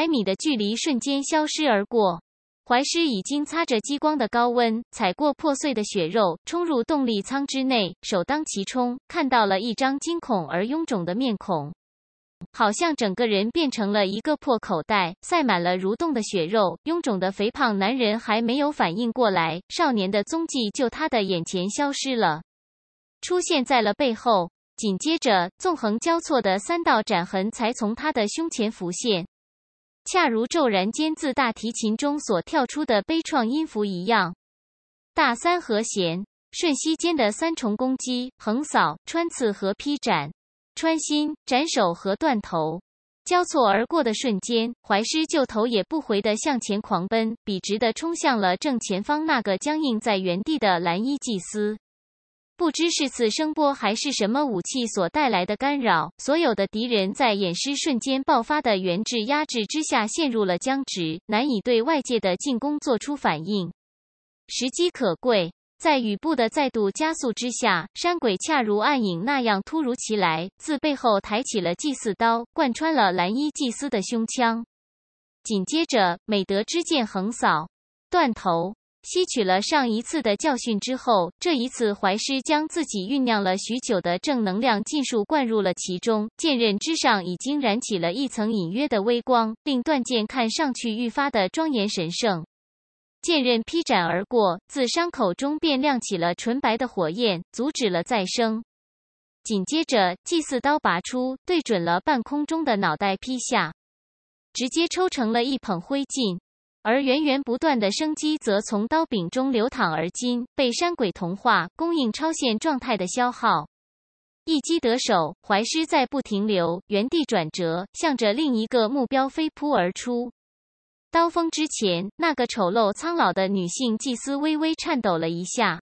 百米的距离瞬间消失而过，怀师已经擦着激光的高温，踩过破碎的血肉，冲入动力舱之内，首当其冲，看到了一张惊恐而臃肿的面孔，好像整个人变成了一个破口袋，塞满了蠕动的血肉。臃肿的肥胖男人还没有反应过来，少年的踪迹就他的眼前消失了，出现在了背后，紧接着纵横交错的三道斩痕才从他的胸前浮现。恰如骤然间自大提琴中所跳出的悲怆音符一样，大三和弦瞬息间的三重攻击，横扫、穿刺和劈斩，穿心、斩首和断头交错而过的瞬间，怀师就头也不回的向前狂奔，笔直的冲向了正前方那个僵硬在原地的蓝衣祭司。不知是次声波还是什么武器所带来的干扰，所有的敌人在偃师瞬间爆发的源质压制之下陷入了僵直，难以对外界的进攻做出反应。时机可贵，在雨布的再度加速之下，山鬼恰如暗影那样突如其来，自背后抬起了祭祀刀，贯穿了蓝衣祭司的胸腔。紧接着，美德之剑横扫，断头。吸取了上一次的教训之后，这一次怀师将自己酝酿了许久的正能量尽数灌入了其中，剑刃之上已经燃起了一层隐约的微光，令断剑看上去愈发的庄严神圣。剑刃劈斩而过，自伤口中便亮起了纯白的火焰，阻止了再生。紧接着，祭祀刀拔出，对准了半空中的脑袋劈下，直接抽成了一捧灰烬。而源源不断的生机则从刀柄中流淌，而今被山鬼同化，供应超限状态的消耗。一击得手，怀师再不停留，原地转折，向着另一个目标飞扑而出。刀锋之前，那个丑陋苍老的女性祭司微微颤抖了一下，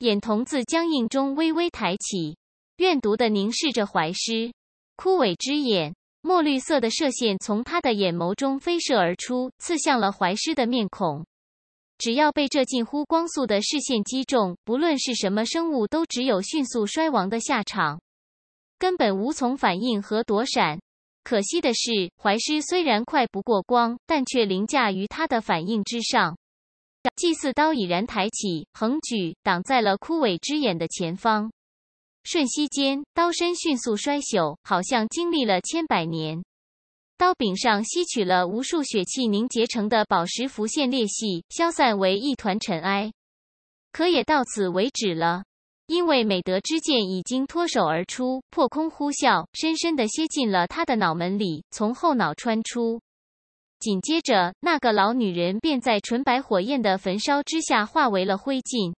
眼瞳自僵硬中微微抬起，怨毒的凝视着怀师，枯萎之眼。墨绿色的射线从他的眼眸中飞射而出，刺向了怀师的面孔。只要被这近乎光速的视线击中，不论是什么生物，都只有迅速衰亡的下场，根本无从反应和躲闪。可惜的是，怀师虽然快不过光，但却凌驾于他的反应之上。祭祀刀已然抬起，横举挡在了枯萎之眼的前方。瞬息间，刀身迅速衰朽，好像经历了千百年。刀柄上吸取了无数血气凝结成的宝石浮现裂隙，消散为一团尘埃。可也到此为止了，因为美德之剑已经脱手而出，破空呼啸，深深的楔进了他的脑门里，从后脑穿出。紧接着，那个老女人便在纯白火焰的焚烧之下化为了灰烬。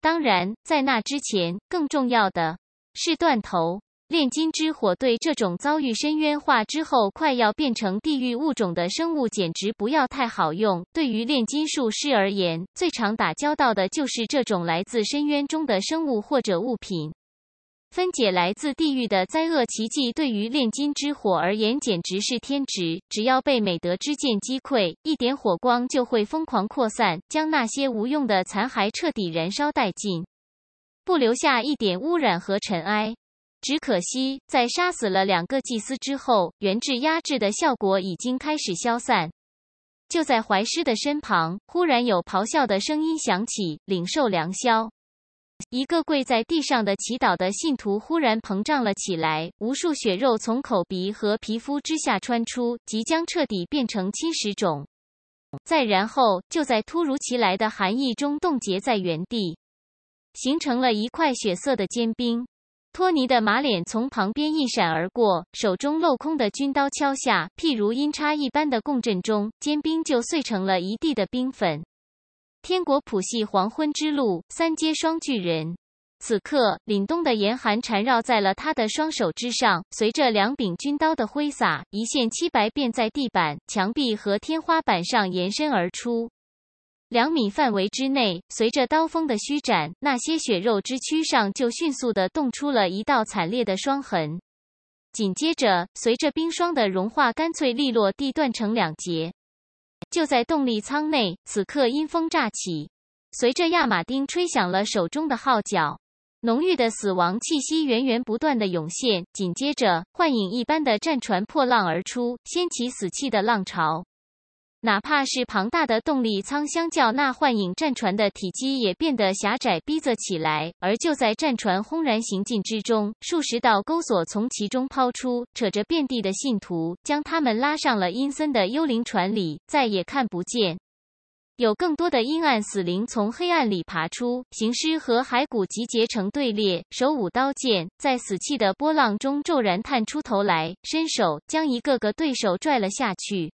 当然，在那之前，更重要的是断头炼金之火。对这种遭遇深渊化之后快要变成地狱物种的生物，简直不要太好用。对于炼金术师而言，最常打交道的就是这种来自深渊中的生物或者物品。分解来自地狱的灾厄奇迹，对于炼金之火而言简直是天职。只要被美德之剑击溃，一点火光就会疯狂扩散，将那些无用的残骸彻底燃烧殆尽，不留下一点污染和尘埃。只可惜，在杀死了两个祭司之后，源质压制的效果已经开始消散。就在怀师的身旁，忽然有咆哮的声音响起：“领受良宵。”一个跪在地上的祈祷的信徒忽然膨胀了起来，无数血肉从口鼻和皮肤之下穿出，即将彻底变成侵蚀种，再然后就在突如其来的寒意中冻结在原地，形成了一块血色的坚冰。托尼的马脸从旁边一闪而过，手中镂空的军刀敲下，譬如音叉一般的共振中，坚冰就碎成了一地的冰粉。天国谱系黄昏之路三阶双巨人，此刻凛冬的严寒缠绕在了他的双手之上。随着两柄军刀的挥洒，一线漆白便在地板、墙壁和天花板上延伸而出。两米范围之内，随着刀锋的虚展，那些血肉之躯上就迅速地冻出了一道惨烈的伤痕。紧接着，随着冰霜的融化，干脆利落地断成两截。就在动力舱内，此刻阴风乍起，随着亚马丁吹响了手中的号角，浓郁的死亡气息源源不断的涌现，紧接着，幻影一般的战船破浪而出，掀起死气的浪潮。哪怕是庞大的动力舱，相较那幻影战船的体积，也变得狭窄逼仄起来。而就在战船轰然行进之中，数十道钩索从其中抛出，扯着遍地的信徒，将他们拉上了阴森的幽灵船里，再也看不见。有更多的阴暗死灵从黑暗里爬出，行尸和骸骨集结成队列，手舞刀剑，在死气的波浪中骤然探出头来，伸手将一个个对手拽了下去。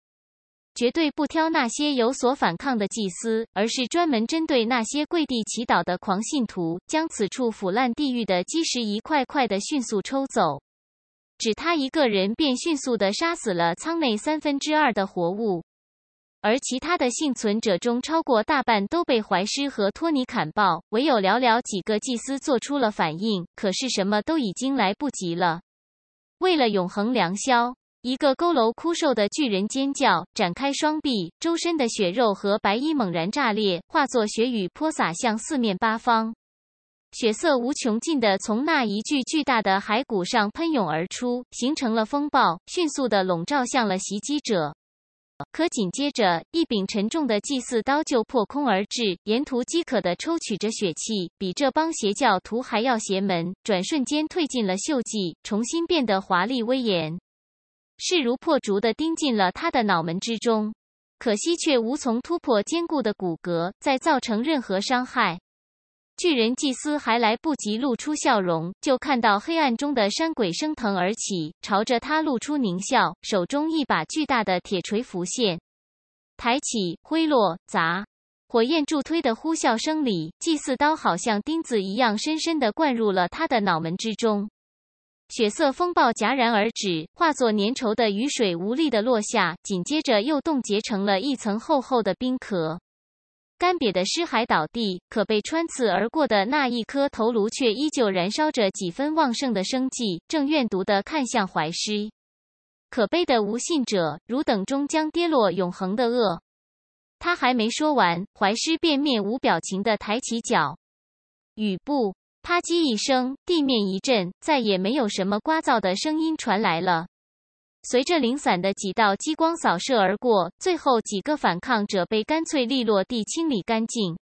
绝对不挑那些有所反抗的祭司，而是专门针对那些跪地祈祷的狂信徒，将此处腐烂地狱的基石一块块的迅速抽走。只他一个人便迅速的杀死了舱内三分之二的活物，而其他的幸存者中超过大半都被怀师和托尼砍爆，唯有寥寥几个祭司做出了反应，可是什么都已经来不及了。为了永恒良宵。一个佝偻枯瘦的巨人尖叫，展开双臂，周身的血肉和白衣猛然炸裂，化作血雨泼洒向四面八方。血色无穷尽的从那一具巨大的骸骨上喷涌而出，形成了风暴，迅速的笼罩向了袭击者。可紧接着，一柄沉重的祭祀刀就破空而至，沿途饥渴的抽取着血气，比这帮邪教徒还要邪门。转瞬间褪尽了锈迹，重新变得华丽威严。势如破竹的钉进了他的脑门之中，可惜却无从突破坚固的骨骼，再造成任何伤害。巨人祭司还来不及露出笑容，就看到黑暗中的山鬼升腾而起，朝着他露出狞笑，手中一把巨大的铁锤浮现，抬起挥落砸，火焰助推的呼啸声里，祭祀刀好像钉子一样，深深地灌入了他的脑门之中。血色风暴戛然而止，化作粘稠的雨水，无力的落下。紧接着又冻结成了一层厚厚的冰壳。干瘪的尸骸倒地，可被穿刺而过的那一颗头颅却依旧燃烧着几分旺盛的生计，正怨毒地看向怀师。可悲的无信者，汝等终将跌落永恒的恶。他还没说完，怀师便面无表情地抬起脚，雨布。啪叽一声，地面一震，再也没有什么刮噪的声音传来了。随着零散的几道激光扫射而过，最后几个反抗者被干脆利落地清理干净。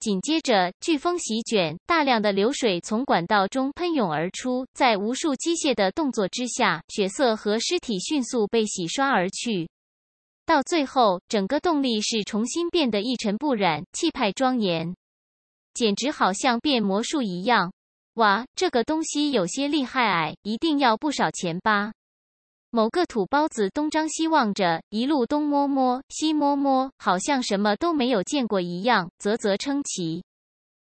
紧接着，飓风席卷，大量的流水从管道中喷涌而出，在无数机械的动作之下，血色和尸体迅速被洗刷而去。到最后，整个动力室重新变得一尘不染，气派庄严。简直好像变魔术一样！哇，这个东西有些厉害哎，一定要不少钱吧？某个土包子东张西望着，一路东摸摸西摸摸，好像什么都没有见过一样，啧啧称奇。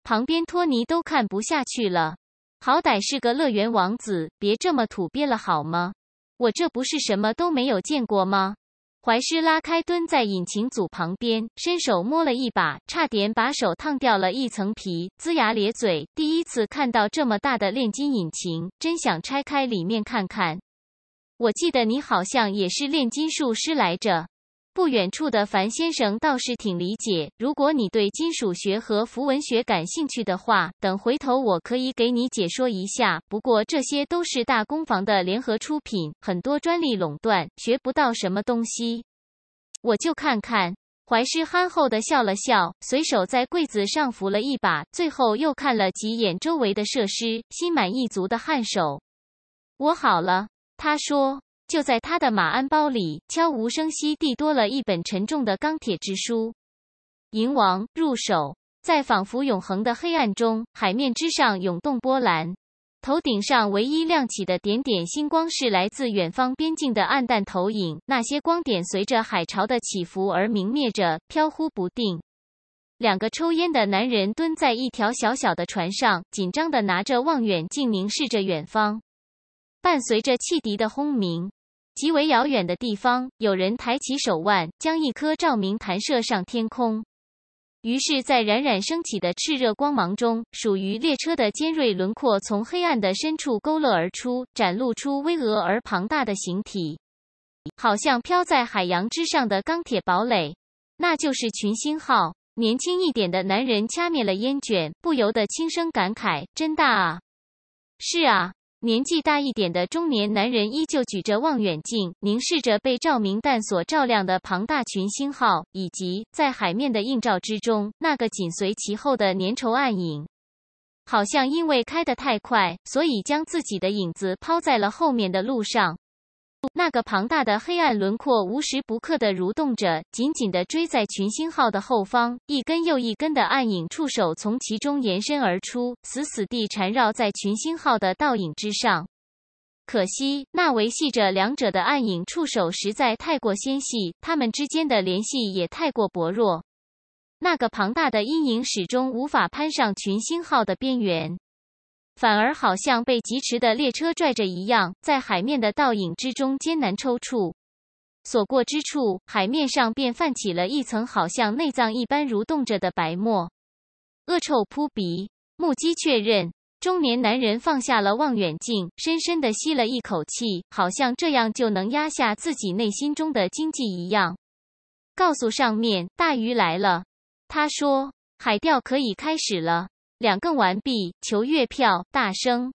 旁边托尼都看不下去了，好歹是个乐园王子，别这么土鳖了好吗？我这不是什么都没有见过吗？怀师拉开蹲在引擎组旁边，伸手摸了一把，差点把手烫掉了一层皮，龇牙咧嘴。第一次看到这么大的炼金引擎，真想拆开里面看看。我记得你好像也是炼金术师来着。不远处的樊先生倒是挺理解，如果你对金属学和符文学感兴趣的话，等回头我可以给你解说一下。不过这些都是大工坊的联合出品，很多专利垄断，学不到什么东西。我就看看。怀师憨厚的笑了笑，随手在柜子上扶了一把，最后又看了几眼周围的设施，心满意足的颔首。我好了，他说。就在他的马鞍包里，悄无声息地多了一本沉重的钢铁之书。银王入手，在仿佛永恒的黑暗中，海面之上涌动波澜。头顶上唯一亮起的点点星光，是来自远方边境的暗淡投影。那些光点随着海潮的起伏而明灭着，飘忽不定。两个抽烟的男人蹲在一条小小的船上，紧张地拿着望远镜凝视着远方，伴随着汽笛的轰鸣。极为遥远的地方，有人抬起手腕，将一颗照明弹射上天空。于是，在冉冉升起的炽热光芒中，属于列车的尖锐轮廓从黑暗的深处勾勒而出，展露出巍峨而庞大的形体，好像飘在海洋之上的钢铁堡垒。那就是群星号。年轻一点的男人掐灭了烟卷，不由得轻声感慨：“真大啊！”“是啊。”年纪大一点的中年男人依旧举着望远镜，凝视着被照明弹所照亮的庞大群星号，以及在海面的映照之中那个紧随其后的粘稠暗影，好像因为开得太快，所以将自己的影子抛在了后面的路上。那个庞大的黑暗轮廓无时不刻的蠕动着，紧紧的追在群星号的后方。一根又一根的暗影触手从其中延伸而出，死死地缠绕在群星号的倒影之上。可惜，那维系着两者的暗影触手实在太过纤细，它们之间的联系也太过薄弱。那个庞大的阴影始终无法攀上群星号的边缘。反而好像被疾驰的列车拽着一样，在海面的倒影之中艰难抽搐，所过之处，海面上便泛起了一层好像内脏一般蠕动着的白沫，恶臭扑鼻。目击确认，中年男人放下了望远镜，深深的吸了一口气，好像这样就能压下自己内心中的惊悸一样。告诉上面，大鱼来了。他说：“海钓可以开始了。”两更完毕，求月票，大声。